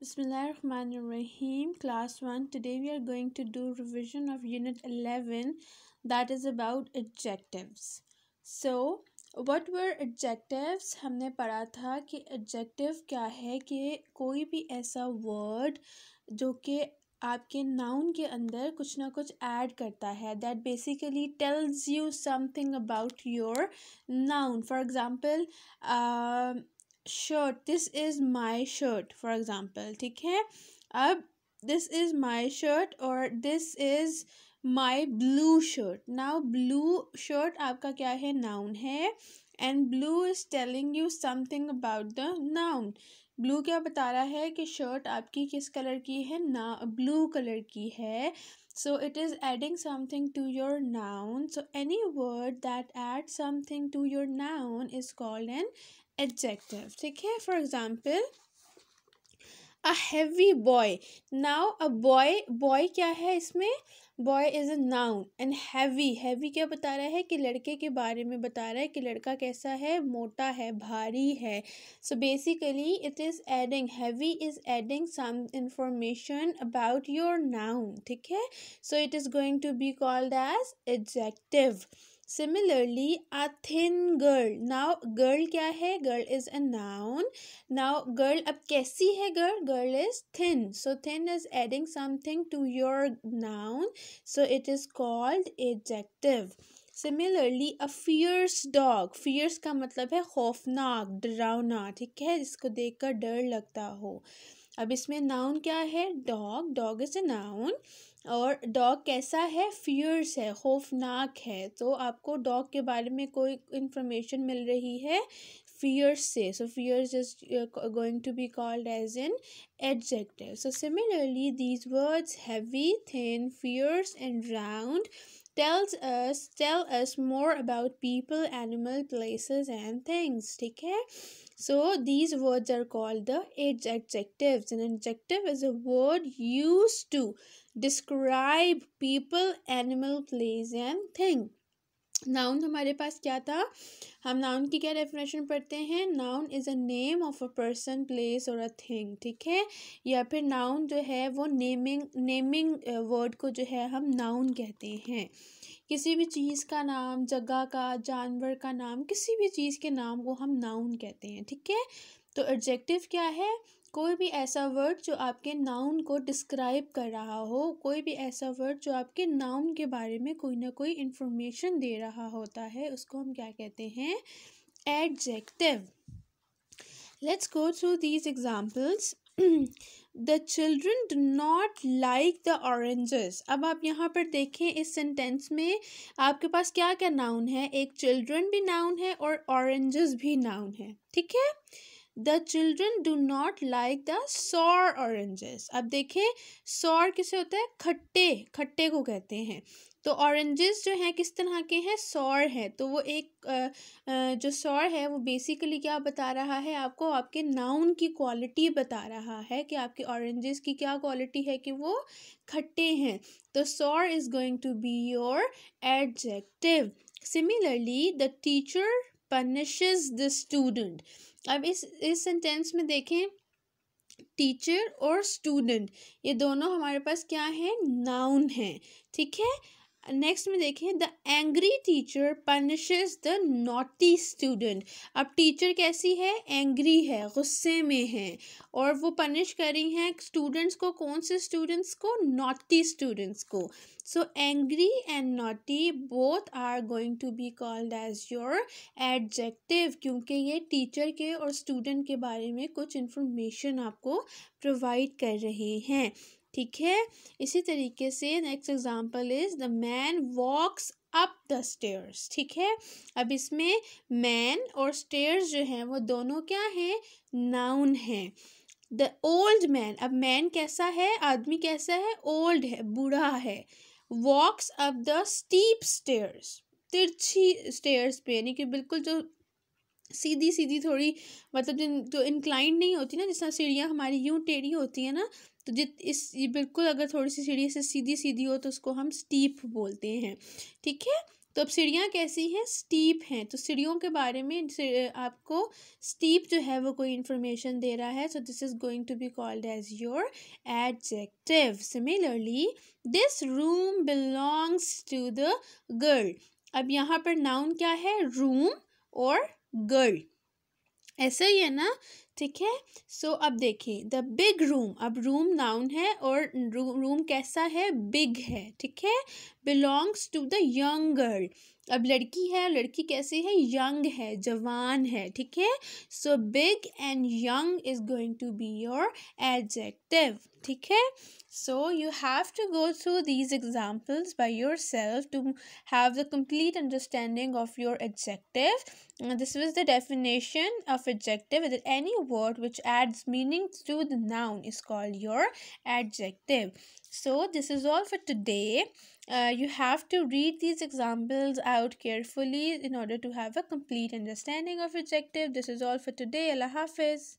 Bismillahirrahmanirrahim class 1 today we are going to do revision of unit 11 that is about adjectives so what were adjectives हमने पढ़ा था कि adjective क्या है कि कोई भी ऐसा word जो कि आपके नाउन के अंदर कुछ ना कुछ ऐड करता है that basically tells you something about your noun for example shirt this is my shirt for example ठीक है अब दिस इज़ माई शर्ट और this is my blue shirt now blue shirt आपका क्या है नाउन है and blue is telling you something about the noun blue क्या बता रहा है कि शर्ट आपकी किस कलर की है ना ब्लू कलर की है so it is adding something to your noun so any word that add something to your noun is called an adjective ठीक है for example a heavy boy now a boy boy क्या है इसमें boy is a noun and heavy heavy क्या बता रहा है कि लड़के के बारे में बता रहा है कि लड़का कैसा है मोटा है भारी है so basically it is adding heavy is adding some information about your noun ठीक है so it is going to be called as adjective similarly a thin girl now girl क्या है girl is a noun now girl अब कैसी है girl girl is thin so thin is adding something to your noun so it is called adjective similarly a fierce dog fierce का मतलब है खौफनाक डरावना ठीक है जिसको देखकर डर लगता हो अब इसमें नाउन क्या है dog dog is a noun और डॉग कैसा है फ्यूर्स है खौफनाक है तो आपको डॉग के बारे में कोई इंफॉर्मेशन मिल रही है फियर्स से so fierce is going to be called as an adjective so similarly these words heavy thin fierce and round tells us tell us more about people animal places and things ठीक है So these words are called the adjectives. An adjective is a word used to describe people, animal, place and thing. Noun हमारे पास क्या था हम noun की क्या definition पढ़ते हैं noun is a name of a person place और अ थिंग ठीक है या फिर नाउन जो है वो नेमिंग नेमिंग वर्ड को जो है हम नाउन कहते हैं किसी भी चीज़ का नाम जगह का जानवर का नाम किसी भी चीज़ के नाम को हम नाउन कहते हैं ठीक है तो एडजेक्टिव क्या है कोई भी ऐसा वर्ड जो आपके नाउन को डिस्क्राइब कर रहा हो कोई भी ऐसा वर्ड जो आपके नाउन के बारे में कोई ना कोई इन्फॉर्मेशन दे रहा होता है उसको हम क्या कहते हैं adjective let's go through these examples the children do not like the oranges अब आप यहाँ पर देखें इस सेंटेंस में आपके पास क्या क्या नाउन है एक चिल्ड्रन भी नाउन है और ऑरेंजेस भी नाउन है ठीक है the children do not like the sour oranges अब देखें सॉर किसे होता है खट्टे खट्टे को कहते हैं तो ऑरेंजेस जो हैं किस तरह के हैं सौर हैं तो वो एक जो सौर है वो बेसिकली क्या बता रहा है आपको आपके नाउन की क्वालिटी बता रहा है कि आपके ऑरेंजेस की क्या क्वालिटी है कि वो खट्टे हैं तो sour is going to be your adjective similarly the teacher punishes the student अब इस इस सेंटेंस में देखें टीचर और स्टूडेंट ये दोनों हमारे पास क्या है नाउन है ठीक है नेक्स्ट में देखें the angry teacher punishes the naughty student अब टीचर कैसी है एंग्री है गुस्से में है और वो पनिश करी हैं स्टूडेंट्स को कौन से स्टूडेंट्स को नॉटी स्टूडेंट्स को so angry and naughty both are going to be called as your adjective क्योंकि ये टीचर के और स्टूडेंट के बारे में कुछ इंफॉर्मेशन आपको प्रोवाइड कर रहे हैं ठीक है इसी तरीके से next example is the man walks up the stairs ठीक है अब इसमें मैन और स्टेयर्स जो हैं वो दोनों क्या हैं नाउन हैं द ओल्ड मैन अब मैन कैसा है आदमी कैसा है ओल्ड है बूढ़ा है walks up the steep stairs तिरछी स्टेयर्स पे यानी कि बिल्कुल जो सीधी सीधी थोड़ी मतलब जिन तो इंक्लाइंड नहीं होती ना जिस तरह सीढ़ियाँ हमारी यूँ टेढ़ी होती है ना तो जित इस बिल्कुल अगर थोड़ी सी सीढ़ी से सीधी सीधी हो तो उसको हम स्टीप बोलते हैं ठीक है तो अब सीढ़ियाँ कैसी हैं स्टीप हैं तो सीढ़ियों के बारे में आपको स्टीप जो है वो कोई इन्फॉर्मेशन दे रहा है so this is going to be called as your adjective similarly this room belongs to the girl अब यहाँ पर नाउन क्या है रूम और गर्ल ऐसा ही है ना ठीक है सो अब देखिए द बिग रूम अब रूम नाउन है और रूम रूम कैसा है बिग है ठीक है belongs to the young girl अब लड़की है लड़की कैसी है यंग है जवान है ठीक है so big and young is going to be your adjective okay so you have to go through these examples by yourself to have the complete understanding of your adjective uh, this was the definition of adjective that any word which adds meaning to the noun is called your adjective so this is all for today uh, you have to read these examples out carefully in order to have a complete understanding of adjective this is all for today allah hafiz